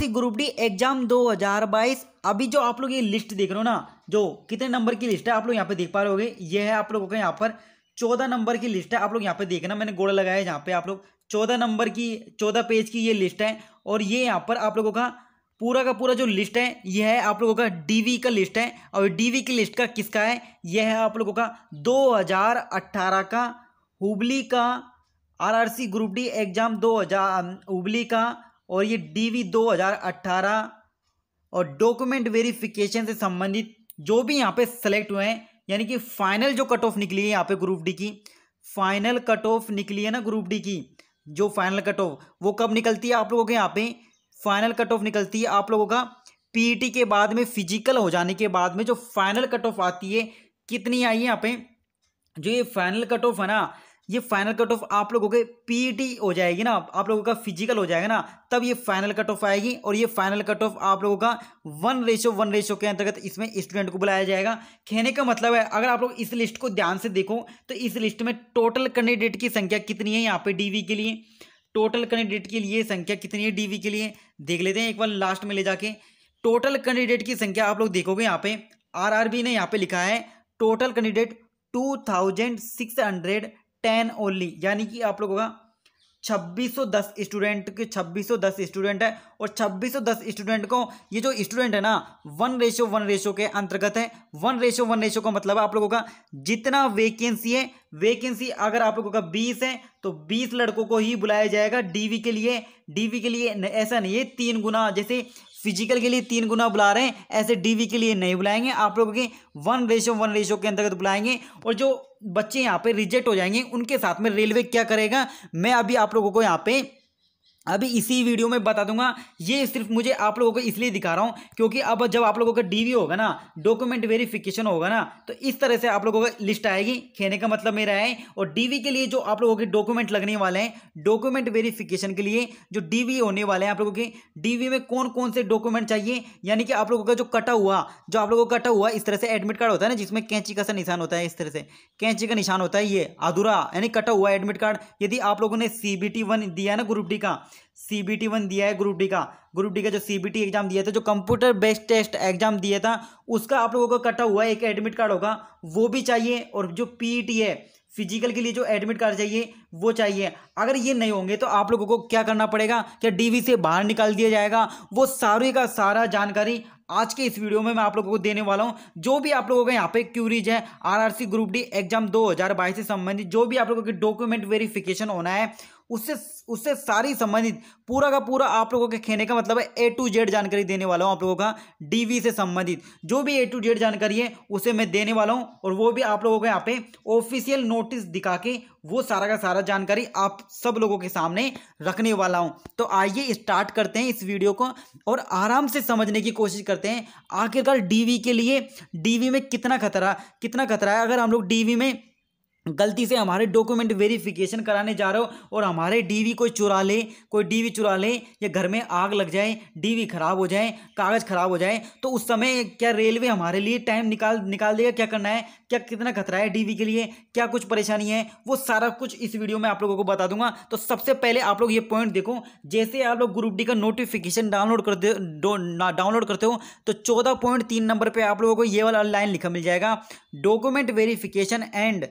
सी group D exam 2022 अभी जो आप लोग ये लिस्ट देख रहे हो ना जो कितने नंबर की लिस्ट है आप लोग यहाँ पे देख पा रहे होगे ये है आप लोगों का यहाँ पर चौदह नंबर की लिस्ट है आप लोग यहाँ पे देखना मैंने गोड़ा लगाया है जहाँ पे आप लोग चौदह नंबर की चौदह पेज की ये लिस्ट है और ये यहाँ पर आप लोगों का पूरा का पूरा जो लिस्ट है यह है आप लोगों का डीवी का लिस्ट है और डीवी की लिस्ट का किसका है यह है आप लोगों का 2018 का हुबली का RRC group D exam 2000 Hubli का और ये डीवी 2018 और डॉक्यूमेंट वेरिफिकेशन से संबंधित जो भी यहाँ पे सेलेक्ट हुए हैं यानी कि फाइनल जो कट ऑफ निकली है यहाँ पे ग्रुप डी की फाइनल कट ऑफ निकली है ना ग्रुप डी की जो फाइनल कट ऑफ वो कब निकलती है आप लोगों के यहाँ पे फाइनल कट ऑफ निकलती है आप लोगों का पी e के बाद में फिजिकल हो जाने के बाद में जो फाइनल कट ऑफ आती है कितनी आई है यहाँ पे जो ये फाइनल कट ऑफ है ना ये फाइनल कट ऑफ आप लोगों के पीटी e हो जाएगी ना आप लोगों का फिजिकल हो जाएगा ना तब ये फाइनल कट ऑफ आएगी और ये फाइनल कट ऑफ आप लोगों का वन रेशो वन रेशो के अंतर्गत इसमें स्टूडेंट को बुलाया जाएगा कहने का मतलब है अगर आप लोग इस लिस्ट को ध्यान से देखो तो इस लिस्ट में टोटल कैंडिडेट की संख्या कितनी है यहाँ पे डी के लिए टोटल कैंडिडेट के लिए संख्या कितनी है डी के लिए देख लेते हैं एक बार लास्ट में ले जाके टोटल कैंडिडेट की संख्या आप लोग देखोगे यहाँ पे आर ने यहाँ पे लिखा है total candidate two thousand six hundred ten only यानी कि आप लोगों का 2610 स्टूडेंट के 2610 स्टूडेंट है और 2610 स्टूडेंट को ये जो स्टूडेंट है ना वन रेशो वन रेशो के अंतर्गत है वन रेशो वन रेशो का मतलब आप लोगों का जितना वैकेंसी है वैकेंसी अगर आप लोगों का 20 है तो 20 लड़कों को ही बुलाया जाएगा डीवी के लिए डीवी के लिए ऐसा नहीं है तीन गुना जैसे फिजिकल के लिए तीन गुना बुला रहे हैं ऐसे डीवी के लिए नहीं बुलाएंगे आप लोगों के वन रेशो वन रेशो के अंतर्गत बुलाएंगे और जो बच्चे यहाँ पे रिजेक्ट हो जाएंगे उनके साथ में रेलवे क्या करेगा मैं अभी आप लोगों को यहाँ पे अभी इसी वीडियो में बता दूंगा ये सिर्फ मुझे आप लोगों को इसलिए दिखा रहा हूँ क्योंकि अब जब आप लोगों का डीवी होगा ना डॉक्यूमेंट वेरिफिकेशन होगा ना तो इस तरह से आप लोगों का लिस्ट आएगी कहने का मतलब मेरा है और डीवी के लिए जो आप लोगों के डॉक्यूमेंट लगने वाले हैं डॉक्यूमेंट वेरीफिकेशन के लिए जो डी होने वाले हैं आप लोगों के डी में कौन कौन से डॉक्यूमेंट चाहिए यानी कि आप लोगों का जो कटा हुआ जो आप लोगों का कटा हुआ इस तरह से एडमिट कार्ड होता है ना जिसमें कैंची का सा निशान होता है इस तरह से कैंची का निशान होता है ये अधूरा यानी कटा हुआ एडमिट कार्ड यदि आप लोगों ने सी बी दिया ना ग्रुप डी का सीबीटी वन दिया है ग्रुप डी का ग्रुप डी का जो सीबीटी एग्जाम दिया था जो कंप्यूटर बेस्ड टेस्ट एग्जाम दिया था उसका आप लोगों का कटा हुआ एक एडमिट कार्ड होगा वो भी चाहिए और जो पीईटी e है फिजिकल के लिए जो एडमिट कार्ड चाहिए वो चाहिए अगर ये नहीं होंगे तो आप लोगों को क्या करना पड़ेगा क्या डीवी से बाहर निकाल दिया जाएगा वो सारी का सारा जानकारी आज के इस वीडियो में मैं आप लोगों को देने वाला हूं जो भी आप लोगों का यहाँ पे क्यूरीज है आरआरसी ग्रुप डी एग्जाम 2022 से संबंधित जो भी आप लोगों के डॉक्यूमेंट वेरिफिकेशन होना है उससे उससे सारी संबंधित पूरा का पूरा आप लोगों के खेने का मतलब है ए टू जेड जानकारी देने वाला हूँ आप लोगों का डीवी से संबंधित जो भी ए टू जेड जानकारी है उसे मैं देने वाला हूँ और वो भी आप लोगों को यहाँ पे ऑफिशियल नोटिस दिखा के वो सारा का सारा जानकारी आप सब लोगों के सामने रखने वाला हूँ तो आइए स्टार्ट करते हैं इस वीडियो को और आराम से समझने की कोशिश करते हैं आखिरकार डी के लिए डी में कितना खतरा कितना खतरा है अगर हम लोग डी में गलती से हमारे डॉक्यूमेंट वेरिफिकेशन कराने जा रहे हो और हमारे डीवी कोई चुरा ले कोई डीवी चुरा ले या घर में आग लग जाए डीवी ख़राब हो जाए कागज़ ख़राब हो जाए तो उस समय क्या रेलवे हमारे लिए टाइम निकाल निकाल देगा क्या करना है क्या कितना खतरा है डीवी के लिए क्या कुछ परेशानी है वो सारा कुछ इस वीडियो में आप लोगों को बता दूंगा तो सबसे पहले आप लोग ये पॉइंट देखो जैसे आप लोग ग्रुप डी का नोटिफिकेशन डाउनलोड करते डाउनलोड करते हो तो चौदह पॉइंट तीन नंबर पर आप लोगों को ये वाला लाइन लिखा मिल जाएगा document verification and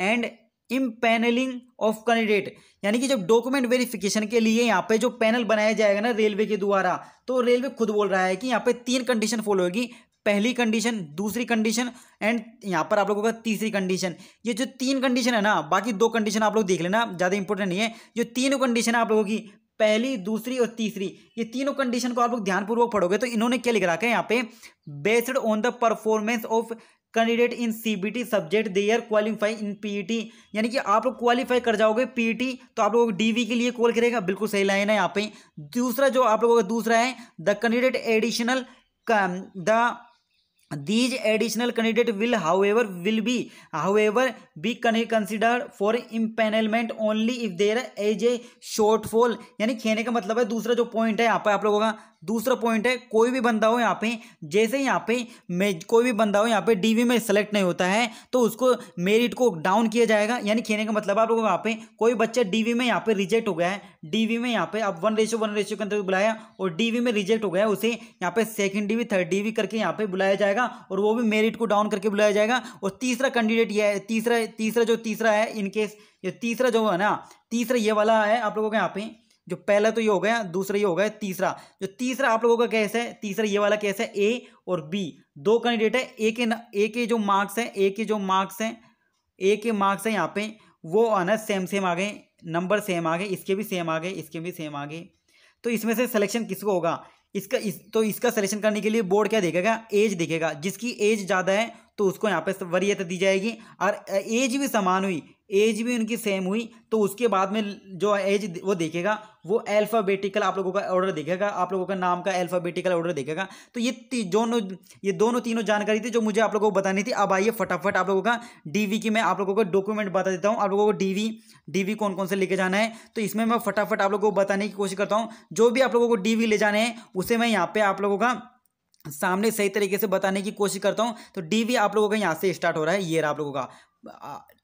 and empanelling of candidate यानी कि जब डॉक्यूमेंट वेरिफिकेशन के लिए यहाँ पे जो पैनल बनाया जाएगा ना रेलवे के द्वारा तो रेलवे खुद बोल रहा है कि यहाँ पे तीन कंडीशन फॉलो होगी पहली कंडीशन दूसरी कंडीशन एंड यहाँ पर आप लोगों का तीसरी कंडीशन ये जो तीन कंडीशन है ना बाकी दो कंडीशन आप लोग देख लेना ज़्यादा इंपॉर्टेंट नहीं है जो तीनों कंडीशन है आप लोगों की पहली दूसरी और तीसरी ये तीनों कंडीशन को आप लोग ध्यानपूर्वक पढ़ोगे तो इन्होंने क्या लिख रखा है यहाँ पे based on the performance of candidate in CBT subject they are qualify in PET यानी कि आप लोग क्वालिफाई कर जाओगे पीटी e तो आप लोग डीवी के लिए कॉल करेगा बिल्कुल सही लाइन है यहाँ पे दूसरा जो आप लोगों का दूसरा है the candidate additional the these additional these additional candidate will however will be however consider for empanelment only if if as a shortfall यानी कहने का मतलब है दूसरा जो पॉइंट है यहाँ पर आप लोगों का दूसरा पॉइंट है कोई भी बंदा हो यहाँ पे जैसे यहाँ पे मैं कोई भी बंदा हो यहाँ पे डीवी में सेलेक्ट नहीं होता है तो उसको मेरिट को डाउन किया जाएगा यानी कहने का मतलब आप लोगों यहाँ पे कोई बच्चा डीवी में यहाँ पे रिजेक्ट हो गया है डीवी में यहाँ पे आप वन रेशियो वन रेशियो के अंदर बुलाया और डीवी में रिजेक्ट हो गया उसे यहाँ पे सेकेंड डीवी थर्ड डीवी करके यहाँ पे बुलाया जाएगा जाएगा और वो भी मेरिट को डाउन करके बुलाया जाएगा और तीसरा कैंडिडेट ये है तीसरा तीसरा जो तीसरा है इनकेस ये तीसरा जो है ना तीसरा ये वाला है आप लोगों के यहाँ पे जो पहला तो ये हो गया दूसरा ये हो गया तीसरा जो तीसरा आप लोगों का कैसे है तीसरा ये वाला कैसे है ए और बी दो कैंडिडेट है ए के ए के जो मार्क्स हैं ए के जो मार्क्स हैं ए के मार्क्स हैं यहाँ पे वो आना सेम सेम आ गए नंबर सेम आ गए इसके भी सेम आ गए इसके भी सेम आ गए तो इसमें से सिलेक्शन किसको होगा इसका इस तो इसका सिलेक्शन करने के लिए बोर्ड क्या देखेगा एज देखेगा जिसकी एज ज़्यादा है तो उसको यहाँ पे वरीयता दी जाएगी और एज भी समान हुई एज भी उनकी सेम हुई तो उसके बाद में जो एज वो देखेगा वो अल्फ़ाबेटिकल आप लोगों का ऑर्डर दिखेगा आप लोगों का नाम का अल्फ़ाबेटिकल ऑर्डर देखेगा तो ये दोनों ये दोनों तीनों जानकारी थी जो मुझे आप लोगों को बतानी थी अब आइए फटाफट आप लोगों का डीवी की मैं आप लोगों को डॉक्यूमेंट बता देता हूँ आप लोगों को डीवी डीवी कौन कौन से लेके जाना है तो इसमें मैं फटाफट आप लोगों को बताने की कोशिश करता हूँ जो भी आप लोगों को डीवी ले जाने हैं उसे मैं यहाँ पे आप लोगों का सामने सही तरीके से बताने की कोशिश करता हूँ तो डीवी आप लोगों का यहाँ से स्टार्ट हो रहा है ये आप लोगों का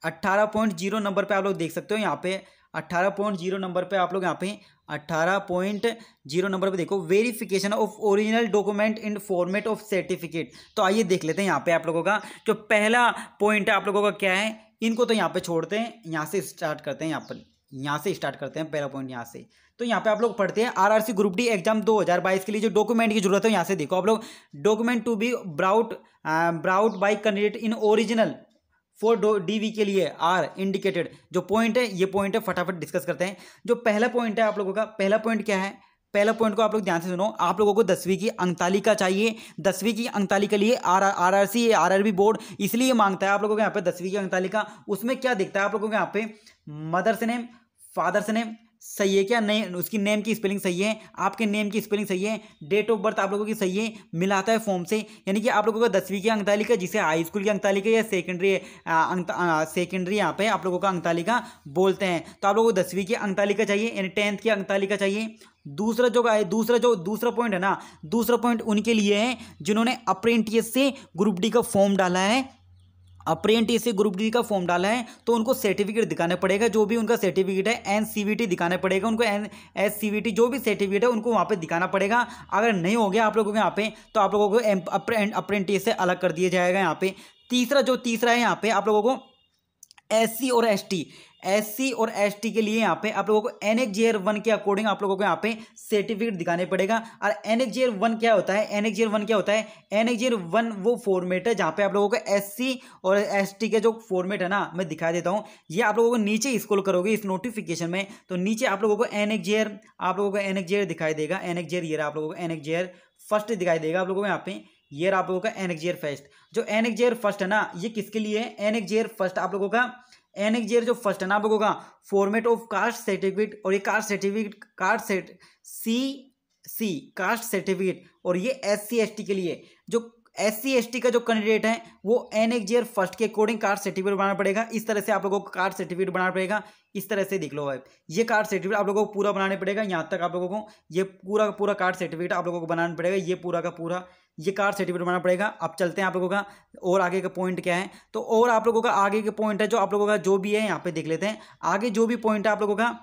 अट्ठारह पॉइंट जीरो नंबर पे आप लोग देख सकते हो यहाँ पे अट्ठारह पॉइंट जीरो नंबर पे आप लोग यहाँ पे अट्ठारह पॉइंट जीरो नंबर पे देखो verification of original document in format of certificate तो आइए देख लेते हैं यहाँ पे आप लोगों का जो पहला पॉइंट है आप लोगों का क्या है इनको तो यहाँ पे छोड़ते हैं यहाँ से स्टार्ट करते हैं यहाँ पर यहाँ से स्टार्ट करते हैं पहला पॉइंट यहाँ से तो यहाँ पे आप लोग पढ़ते हैं आरआरसी ग्रुप डी एग्जाम 2022 के लिए जो डॉक्यूमेंट की जरूरत है यहाँ से देखो आप लोग document to be brought brought by candidate in original for DV के लिए आर इंडिकेटेड जो पॉइंट है ये पॉइंट है फटाफट डिस्कस करते हैं जो पहला पॉइंट है आप लोगों का पहला पॉइंट क्या है पहला पॉइंट को आप लोग ध्यान से सुनो आप लोगों को दसवीं की अंकतालिका चाहिए दसवीं की अंकतालिका के लिए R R R C R R B board इसलिए मांगता है आप लोगों को यहाँ पे दसवीं की अंकतालिका उसमें क्या दिखता है आप लोगों को यहाँ पे मदर्स नेम फादर्स नेम सही है क्या नहीं उसकी नेम की स्पेलिंग सही है आपके नेम की स्पेलिंग सही है डेट ऑफ बर्थ आप लोगों की सही है मिलाता है फॉर्म से यानी कि आप लोगों का दसवीं की अंकतालिका जिसे हाई स्कूल की अंकतालिका या सेकेंडरी सेकेंडरी यहाँ पे आप लोगों का अंकतालिका बोलते हैं तो आप लोगों को दसवीं की अंकतालिका चाहिए यानी टेंथ की अंकतालिका चाहिए दूसरा जो है दूसरा जो दूसरा पॉइंट है ना दूसरा पॉइंट उनके लिए है जिन्होंने अप्रेंटिस से ग्रुप डी का फॉर्म डाला है अप्रेंटिस ग्रुप डी का फॉर्म डाला है तो उनको सर्टिफिकेट दिखाना पड़ेगा जो भी उनका सर्टिफिकेट है एन दिखाना पड़ेगा उनको एन एस जो भी सर्टिफिकेट है उनको वहाँ पर दिखाना पड़ेगा अगर नहीं हो गया आप लोगों के यहाँ पे तो आप लोगों को अप्रेंटिस से अलग कर दिया जाएगा यहाँ पे तीसरा जो तीसरा है यहाँ पे आप लोगों को एस और एस एससी और एसटी के लिए यहाँ पे आप लोगों को एन वन के अकॉर्डिंग आप लोगों को यहाँ पे सर्टिफिकेट दिखाने पड़ेगा और एन वन क्या होता है एन वन क्या होता है एन वन वो फॉर्मेट है जहाँ पे आप लोगों को एससी और एसटी के जो फॉर्मेट है ना मैं दिखा देता हूँ ये आप लोगों को नीचे स्कोल करोगे इस नोटिफिकेशन में तो नीचे आप लोगों को एन आप लोगों को एन दिखाई देगा एन ये आप लोगों को एन फर्स्ट दिखाई देगा आप लोगों को यहाँ पे ये आप लोगों का एन फर्स्ट जो एन फर्स्ट है ना ये किसके लिए है एन फर्स्ट आप लोगों का एन एक जो फर्स्ट है ना आपको होगा फॉर्मेट ऑफ कास्ट सर्टिफिकेट और ये caste certificate caste set C C caste certificate और ये एस सी एस टी के लिए जो एस सी का जो कैंडिडेट है वो एन एक्स जी फर्स्ट के अकॉर्डिंग कार्ड सर्टिफिकेट बनाना पड़ेगा इस तरह से आप लोगों को कार्ड सर्टिफिकेट बनाना पड़ेगा इस तरह से देख लो भाई ये कार्ड सर्टिफिकेट आप लोगों को पूरा बनाना पड़ेगा यहाँ तक आप लोगों को ये पूरा पूरा कार्ड सर्टिफिकेट आप लोगों को बनाना पड़ेगा ये पूरा का पूरा ये कार्ड सर्टिफिकेट बनाना पड़ेगा अब चलते हैं आप लोगों का और आगे का पॉइंट क्या है तो और आप लोगों का आगे के पॉइंट है जो आप लोगों का जो भी है यहाँ पे देख लेते हैं आगे जो भी पॉइंट है आप लोगों का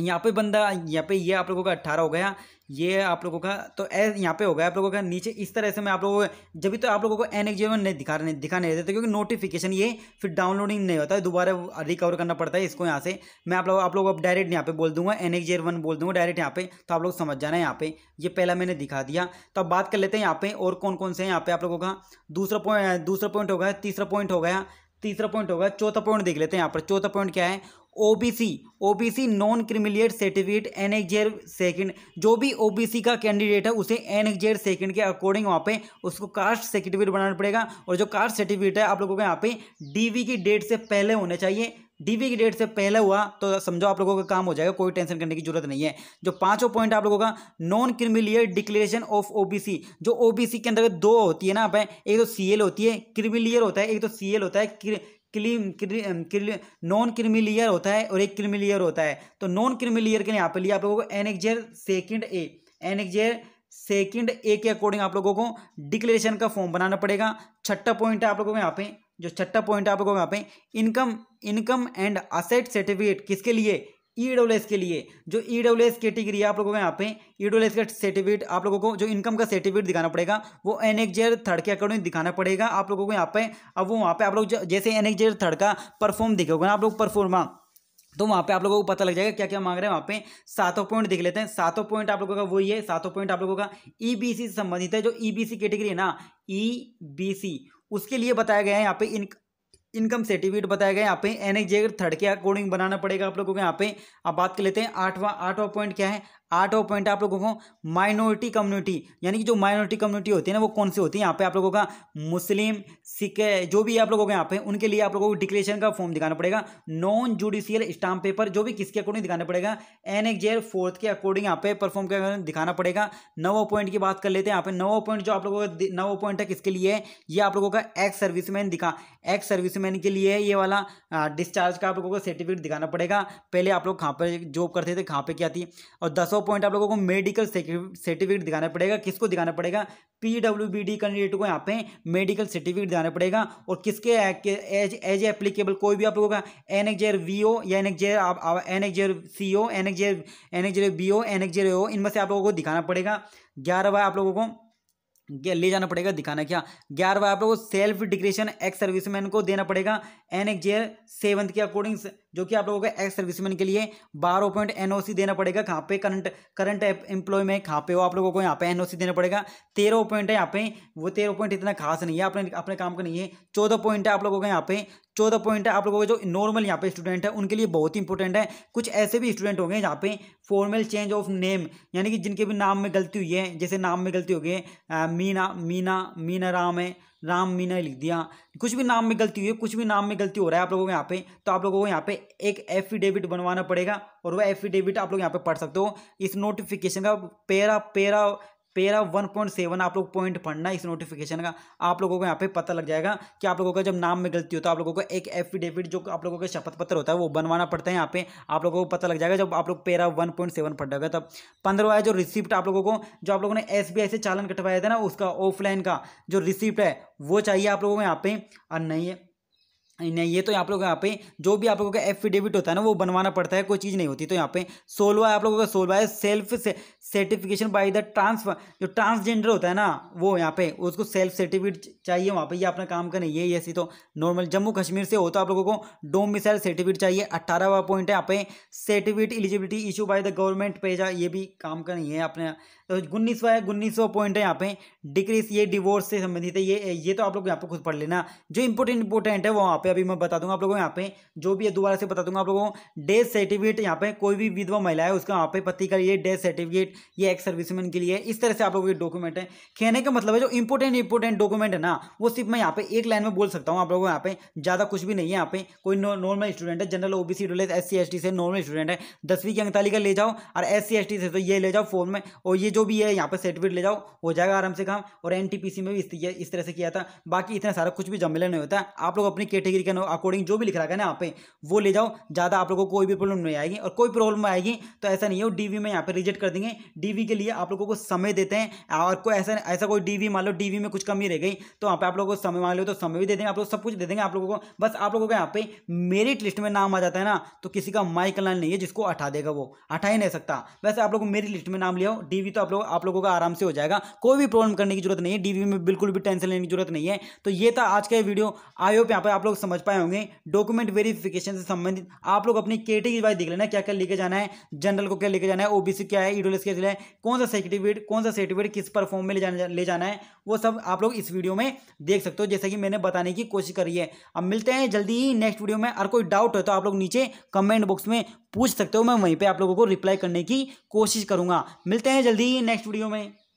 यहाँ पे बंदा यहाँ पे ये आप लोगों का अट्ठारह हो गया ये है आप लोगों का तो एस यहाँ पे होगा आप लोगों का नीचे इस तरह से मैं आप लोगों को जब भी तो आप लोगों को एन एक्जियो में नहीं दिखा नहीं दिखा नहीं देते क्योंकि नोटिफिकेशन ये फिर डाउनलोडिंग नहीं होता है दोबारा रिकवर करना पड़ता है इसको यहाँ से मैं आप लोग आप लोग अब डायरेक्ट यहाँ पे बोल दूंगा एन एक्जियर वन बोल दूंगा डायरेक्ट यहाँ पे तो आप लोग समझ जाना है यहाँ पे ये पहला मैंने दिखा दिया तो अब बात कर लेते हैं यहाँ पे और कौन कौन से यहाँ पे आप लोगों का दूसरा पॉइंट दूसरा पॉइंट होगा तीसरा पॉइंट हो गया तीसरा पॉइंट होगा चौथा पॉइंट देख लेते हैं यहाँ पर चौथा पॉइंट क्या है OBC OBC non creamy layer certificate N Z second जो भी ओबीसी का कैंडिडेट है उसे एन एक्जेयर सेकेंड के अकॉर्डिंग वहाँ पे उसको कास्ट सर्टिफिकेट बनाना पड़ेगा और जो कास्ट सर्टिफिकेट है आप लोगों को यहाँ पे डीवी की डेट से पहले होने चाहिए डीवी की डेट से पहले हुआ तो समझो आप लोगों का काम हो जाएगा कोई टेंशन करने की जरूरत नहीं है जो पांचों पॉइंट आप लोगों का non creamy layer declaration of OBC जो ओबीसी के अंतर्गत दो होती है ना आप एक तो सीएल होती है क्रिमिलियर होता है एक तो सीएल होता है क्लीम क्री, नॉन क्रिमिलियर लेयर होता है और एक क्रिमिलियर लेयर होता है तो नॉन क्रिमिलियर लेयर के लिए यहाँ पे लिया आप लोगों को एनेक्जेर सेकंड ए एनेक्जेर सेकंड ए के अकॉर्डिंग आप लोगों को डिक्लेरेशन का फॉर्म बनाना पड़ेगा छठा पॉइंट है आप लोगों को यहाँ पे जो छठा पॉइंट है आप लोगों को यहाँ पे income income and asset certificate किसके लिए ई डब्ल्यू एस के लिए जो ई डब्ल्यू एस कैटेगरी है आप लोगों को यहाँ पे ई डब्ल्यू एस का सर्टिफिकेट आप लोगों को जो इनकम का सर्टिफिकेट दिखाना पड़ेगा वो एन एक्स जेड थर्ड के अकॉर्डिंग दिखाना पड़ेगा आप लोगों को यहाँ पे अब वो वहाँ पे आप लोग जैसे एन एक्स जेड थर्ड का परफॉर्म दिखेगा ना आप लोग परफॉर्मा हाँ, तो वहाँ पे आप लोगों को पता लग जाएगा क्या क्या मांग रहे हैं वहाँ पे सातों पॉइंट देख लेते हैं सातों पॉइंट आप लोगों का वही है सातों पॉइंट आप लोगों का ईबीसी e से संबंधित है जो ईबीसी e कैटेगरी है ना ईबीसी e उसके लिए बताया गया है यहाँ पे इन इनकम सर्टिफिकेट बताया गया यहाँ पे एन थर्ड के अकॉर्डिंग बनाना पड़ेगा आप लोगों को यहाँ पे अब बात कर लेते हैं आठवां आठवां पॉइंट क्या है आठवा पॉइंट आप लोगों को माइनॉरिटी कम्युनिटी यानी कि जो माइनॉरिटी कम्युनिटी होती है ना वो कौन सी होती है यहाँ पे आप लोगों का मुस्लिम सिख जो भी आप लोगों के यहाँ पे उनके लिए आप लोगों को डिक्लेरेशन का फॉर्म दिखाना पड़ेगा नॉन जुडिशियल स्टाम्प पेपर जो भी किसके अकॉर्डिंग दिखाना पड़ेगा एन जेर फोर्थ के अकॉर्डिंग यहाँ पे परफॉर्म के दिखाना पड़ेगा नवा पॉइंट की बात कर लेते हैं यहाँ पे नवा पॉइंट जो आप लोगों का नवा पॉइंट है किसके लिए है ये आप लोगों का एक्स सर्विसमैन दिखा एक्स सर्विसमैन के लिए ये वाला डिस्चार्ज का आप लोगों को सर्टिफिकेट दिखाना पड़ेगा पहले आप लोग कहाँ पर जॉब करते थे कहाँ पर क्या थी और दसों सौ पॉइंट आप लोगों को मेडिकल सर्टिफिकेट दिखाना पड़ेगा किसको दिखाना पड़ेगा पीडब्ल्यू बी डी कैंडिडेट को यहाँ पे मेडिकल सर्टिफिकेट दिखाना पड़ेगा और किसके एज एज एप्लीकेबल कोई भी आप लोगों का एन एक्स वी ओ या N X N X C O N X N X B O N X O इनमें से आप लोगों को दिखाना पड़ेगा ग्यारह बार आप लोगों को ले जाना पड़ेगा दिखाना क्या ग्यारहवा आप लोगों को सेल्फ डिक्रेशन एक्स सर्विसमैन को देना पड़ेगा एन एक्स जेयर सेवंथ के अकॉर्डिंग जो कि आप लोगों का एक्स सर्विसमैन के लिए बारह पॉइंट एनओसी देना पड़ेगा कहाँ पे करंट करंट एम्प्लॉय में कहाँ पे हो आप लोगों को यहाँ पे एनओसी देना पड़ेगा तेरह पॉइंट है यहाँ पे वो तेरह पॉइंट इतना खास नहीं है अपने अपने काम का नहीं है चौदह पॉइंट है आप लोगों का यहाँ पे चौदह पॉइंट है आप लोगों का जो नॉर्मल यहाँ पे स्टूडेंट है उनके लिए बहुत ही इंपॉर्टेंट है कुछ ऐसे भी स्टूडेंट होंगे यहाँ पे फॉर्मल चेंज ऑफ नेम यानी कि जिनके भी नाम में गलती हुई है जैसे नाम में गलती हो गई मीना मीना मीना राम है राम मीना लिख दिया कुछ भी नाम में गलती हुई है कुछ भी नाम में गलती हो रहा है आप लोगों को यहाँ पे तो आप लोगों को यहाँ पे एक एफिडेविट बनवाना पड़ेगा और वह एफिडेविट आप लोग यहाँ पे पढ़ सकते हो इस नोटिफिकेशन का पेरा पेरा पेरा वन पॉइंट सेवन आप लोग पॉइंट पढ़ना इस नोटिफिकेशन का आप लोगों को यहाँ पे पता लग जाएगा कि आप लोगों का जब नाम में गलती हो तो आप लोगों को एक एफिडेविट जो आप लोगों का शपथ पत्र होता है वो बनवाना पड़ता है यहाँ पे आप लोगों को पता लग जाएगा जब आप लोग पेरा वन पॉइंट सेवन पढ़ जाएगा तब पंद्रह जो रिसिप्ट आप लोगों को जो आप लोगों ने एस से चालन कटवाया था ना उसका ऑफलाइन का जो रिसिप्ट है वो चाहिए आप लोगों को यहाँ पे और नहीं है नहीं ये तो आप लोग यहाँ पे जो भी आप लोगों का एफिडेविट होता है ना वो बनवाना पड़ता है कोई चीज़ नहीं होती तो यहाँ पे सोलवा आप लोगों का सोलवा है self certification by the transfer जो ट्रांसजेंडर होता है ना वो यहाँ पे उसको सेल्फ सर्टिफिकेट चाहिए वहाँ पे ये अपना काम का नहीं है ऐसी तो नॉर्मल जम्मू कश्मीर से हो तो आप लोगों को डोम मिसाइल सर्टिफिकेट चाहिए अट्ठारहवा पॉइंट है यहाँ पे certificate eligibility issue by the government पेजा ये भी काम का नहीं है अपने तो उन्नीस है उन्नीस पॉइंट है यहाँ पे डिक्रीज ये डिवोर्स से संबंधित है ये ये तो आप लोग यहाँ पे खुद पढ़ लेना जो इंपोर्टेंट इंपोर्टेंट है वो यहाँ पे अभी मैं बता दूंगा आप लोगों को यहाँ पे जो भी है दोबारा से बता दूंगा आप लोगों को डेथ सर्टिफिकेट यहाँ पे कोई भी विधवा महिला है उसका यहाँ पे पति का ये डेथ सर्टिफिकेट ये एक्स सर्विसमैन के लिए इस तरह से आप लोगों के डॉक्यूमेंट है कहने का मतलब है जो इंपोर्टेंट इंपोर्टेंट डॉक्यूमेंट है ना वो सिर्फ मैं यहाँ पे एक लाइन में बोल सकता हूँ आप लोगों को यहाँ पे ज़्यादा कुछ भी नहीं है यहाँ पे कोई नॉर्मल स्टूडेंट है general OBC S C S T से नॉर्मल स्टूडेंट है दसवीं की अंकतालिका ले जाओ और एस सी एस टी से तो ये ले जाओ फोन में और ये जो भी है यहाँ पर सर्टिफिकेट ले जाओ हो जाएगा आराम से काम और एन में भी इस तरह से किया था बाकी इतना सारा कुछ भी जमेला नहीं होता आप लोग अपनी कैटेगरी के अकॉर्डिंग जो भी लिख रहा है ना यहाँ पे वो ले जाओ ज़्यादा आप लोगों को कोई भी प्रॉब्लम नहीं आएगी और कोई प्रॉब्लम आएगी तो ऐसा नहीं हो डीवी में यहाँ पर रिजेक्ट कर देंगे डीवी के लिए आप लोगों को समय देते हैं और कोई ऐसा ऐसा कोई डीवी मान लो वी में कुछ कमी रह गई तो वहाँ पे आप लोगों को समय मान लो तो समय भी दे देंगे आप लोग सब कुछ दे देंगे आप लोगों को बस आप लोगों का यहाँ पे मेरिट लिस्ट में नाम आ जाता है ना तो किसी का माइक लाइन नहीं है जिसको हटा देगा वो हटा ही नहीं सकता वैसे आप को मेरिट लिस्ट में नाम लिया हो डीवी तो आप लोग आप लोगों का आराम से हो जाएगा कोई भी प्रॉब्लम करने की जरूरत नहीं है डीवी में बिल्कुल भी टेंशन लेने की जरूरत नहीं है तो ये था आज का वीडियो आई होप यहाँ पर आप लोग समझ पाए होंगे डॉक्यूमेंट वेरिफिकेशन से संबंधित आप लोग अपनी कैटेगरी वाइज देख लेना क्या क्या लेके जाना है जनरल को क्या लेके जाना है ओबीसी क्या है ईडोलेस क्या है कौन सा सर्टिफिकेट कौन सा सर्टिफिकेट किस पर फॉर्म में ले जाना है वो सब आप लोग इस वीडियो में देख सकते हो जैसे कि मैंने बताने की कोशिश करी है अब मिलते हैं जल्दी ही नेक्स्ट वीडियो में और कोई डाउट हो तो आप लोग नीचे कमेंट बॉक्स में पूछ सकते हो मैं वहीं पर आप लोगों को रिप्लाई करने की कोशिश करूँगा मिलते हैं जल्दी ही नेक्स्ट वीडियो में